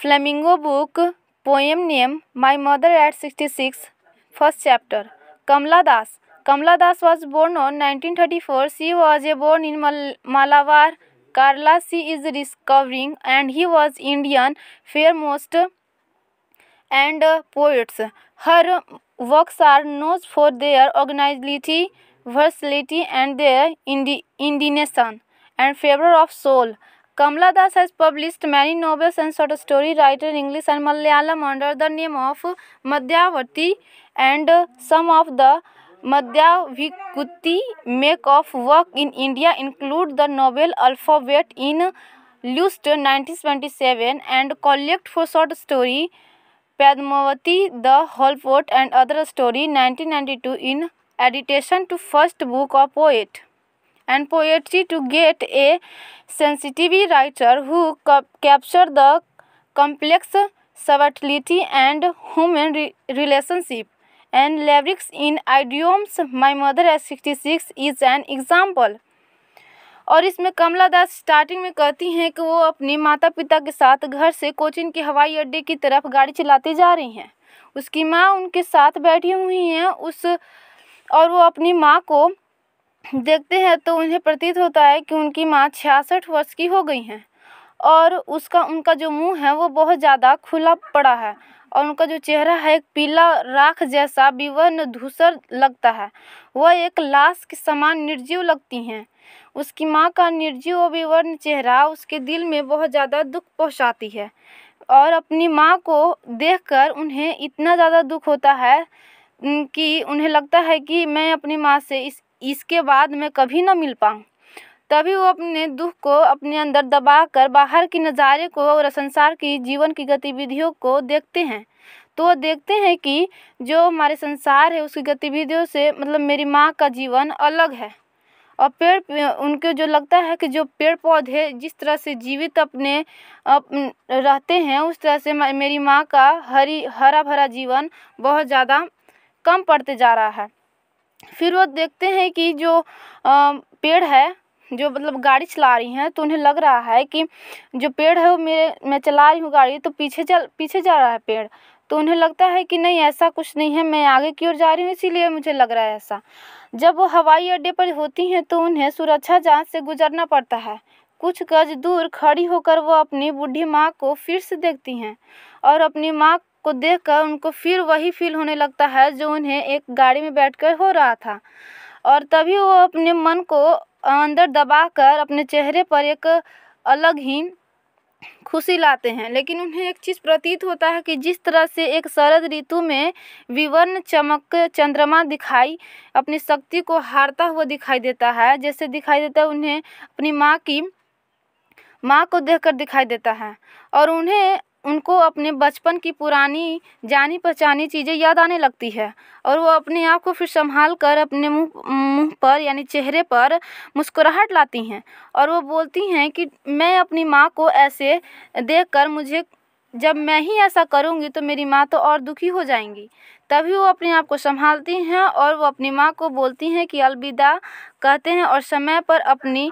Flamingo book, poem name My Mother at 66, first chapter. Kamla Das. Kamla Das was born on 1934. She was born in Mal Malabar, Kerala. She is recovering and he was Indian famous, and uh, poets. Her works are known for their originality, versatility and their ind indignation and favor of soul. Kamala Das has published many novels and short story Writer in English and Malayalam under the name of Madhyavati and some of the Madhyavikuti make of work in India include the novel Alphabet in Lust 1927 and Collect for Short Story Padmavati the Holport and other story 1992 in addition to first book of poet. and poetry to get a sensitive writer who captured the complex subtlety and human re relationship and lyrics in idioms my mother at 66 is an example और इसमें कमला दास starting में कहती हैं कि वो अपने माता पिता के साथ घर से कोचिन के हवाई अड्डे की तरफ गाड़ी चलाते जा रही हैं उसकी माँ उनके साथ बैठी हुई हैं उस और वो अपनी माँ को देखते हैं तो उन्हें प्रतीत होता है कि उनकी माँ छियासठ वर्ष की हो गई हैं और उसका उनका जो मुंह है वो बहुत ज़्यादा खुला पड़ा है और उनका जो चेहरा है एक पीला राख जैसा विवर्ण धूसर लगता है वह एक लाश के समान निर्जीव लगती हैं उसकी माँ का निर्जीव और विवर्ण चेहरा उसके दिल में बहुत ज़्यादा दुख पहुँचाती है और अपनी माँ को देख उन्हें इतना ज़्यादा दुख होता है कि उन्हें लगता है कि मैं अपनी माँ से इस इसके बाद मैं कभी ना मिल पाऊँ तभी वो अपने दुख को अपने अंदर दबा कर बाहर के नज़ारे को और संसार की जीवन की गतिविधियों को देखते हैं तो वो देखते हैं कि जो हमारे संसार है उसकी गतिविधियों से मतलब मेरी माँ का जीवन अलग है और पेड़ उनके जो लगता है कि जो पेड़ पौधे जिस तरह से जीवित अपने अप, रहते हैं उस तरह से मेरी माँ का हरी हरा भरा जीवन बहुत ज़्यादा कम पड़ते जा रहा है फिर वो देखते हैं कि जो पेड़ है जो मतलब गाड़ी चला रही हैं तो उन्हें लग रहा है कि जो पेड़ है वो मेरे मैं चला रही हूँ गाड़ी तो पीछे चल पीछे जा रहा है पेड़ तो उन्हें लगता है कि नहीं ऐसा कुछ नहीं है मैं आगे की ओर जा रही हूँ इसीलिए मुझे लग रहा है ऐसा जब वो हवाई अड्डे पर होती हैं तो उन्हें सुरक्षा जाँच से गुजरना पड़ता है कुछ गज दूर खड़ी होकर वो अपनी बूढ़ी माँ को फिर से देखती हैं और अपनी माँ को देखकर उनको फिर वही फील होने लगता है जो उन्हें एक गाड़ी में बैठकर हो रहा था और तभी वो अपने मन को अंदर दबाकर अपने चेहरे पर एक अलग ही खुशी लाते हैं लेकिन उन्हें एक चीज़ प्रतीत होता है कि जिस तरह से एक शरद ऋतु में विवर्ण चमक चंद्रमा दिखाई अपनी शक्ति को हारता हुआ दिखाई देता है जैसे दिखाई देता है उन्हें अपनी माँ की माँ को देखकर दिखाई देता है और उन्हें उनको अपने बचपन की पुरानी जानी पहचानी चीज़ें याद आने लगती है और वो अपने आप को फिर संभाल कर अपने मुँह मुँह पर यानी चेहरे पर मुस्कुराहट लाती हैं और वो बोलती हैं कि मैं अपनी माँ को ऐसे देख कर मुझे जब मैं ही ऐसा करूँगी तो मेरी माँ तो और दुखी हो जाएंगी तभी वो अपने आप को संभालती हैं और वो अपनी माँ को बोलती हैं कि अलविदा कहते हैं और समय पर अपनी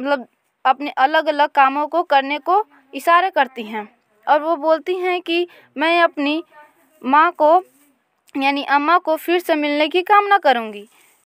मतलब अपने अलग अलग कामों को करने को इशारे करती हैं और वो बोलती हैं कि मैं अपनी माँ को यानी अम्मा को फिर से मिलने की कामना करूँगी